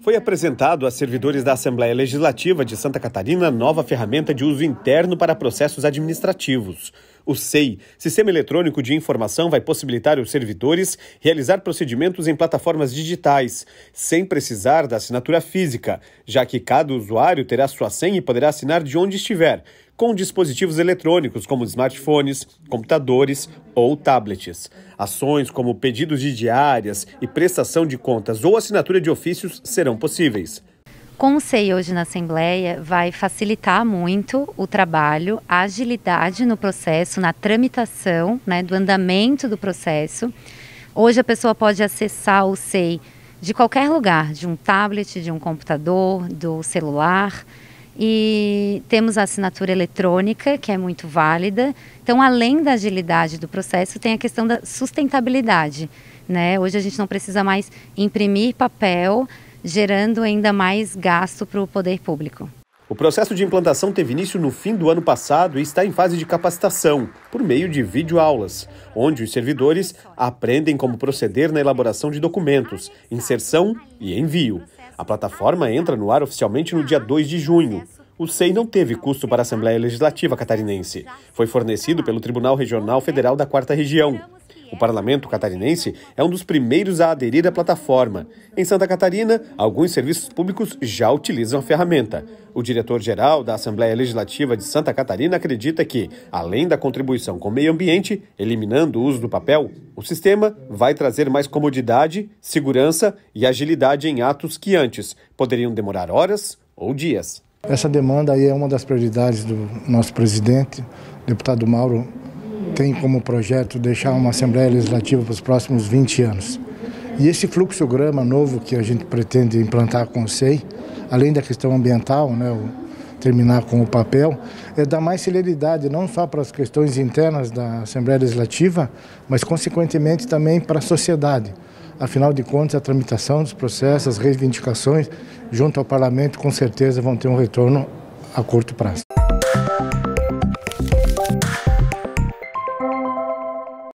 Foi apresentado a servidores da Assembleia Legislativa de Santa Catarina nova ferramenta de uso interno para processos administrativos. O SEI, Sistema Eletrônico de Informação, vai possibilitar aos servidores realizar procedimentos em plataformas digitais, sem precisar da assinatura física, já que cada usuário terá sua senha e poderá assinar de onde estiver, com dispositivos eletrônicos como smartphones, computadores ou tablets. Ações como pedidos de diárias e prestação de contas ou assinatura de ofícios serão possíveis. Com o SEI hoje na Assembleia, vai facilitar muito o trabalho, a agilidade no processo, na tramitação, né, do andamento do processo. Hoje a pessoa pode acessar o SEI de qualquer lugar, de um tablet, de um computador, do celular. E temos a assinatura eletrônica, que é muito válida. Então, além da agilidade do processo, tem a questão da sustentabilidade. Né? Hoje a gente não precisa mais imprimir papel, gerando ainda mais gasto para o poder público. O processo de implantação teve início no fim do ano passado e está em fase de capacitação, por meio de videoaulas, onde os servidores aprendem como proceder na elaboração de documentos, inserção e envio. A plataforma entra no ar oficialmente no dia 2 de junho. O SEI não teve custo para a Assembleia Legislativa Catarinense. Foi fornecido pelo Tribunal Regional Federal da Quarta Região. O parlamento catarinense é um dos primeiros a aderir à plataforma. Em Santa Catarina, alguns serviços públicos já utilizam a ferramenta. O diretor-geral da Assembleia Legislativa de Santa Catarina acredita que, além da contribuição com o meio ambiente, eliminando o uso do papel, o sistema vai trazer mais comodidade, segurança e agilidade em atos que antes poderiam demorar horas ou dias. Essa demanda aí é uma das prioridades do nosso presidente, deputado Mauro tem como projeto deixar uma Assembleia Legislativa para os próximos 20 anos. E esse fluxograma novo que a gente pretende implantar com o SEI, além da questão ambiental, né, terminar com o papel, é dar mais celeridade não só para as questões internas da Assembleia Legislativa, mas consequentemente também para a sociedade. Afinal de contas, a tramitação dos processos, as reivindicações junto ao parlamento com certeza vão ter um retorno a curto prazo.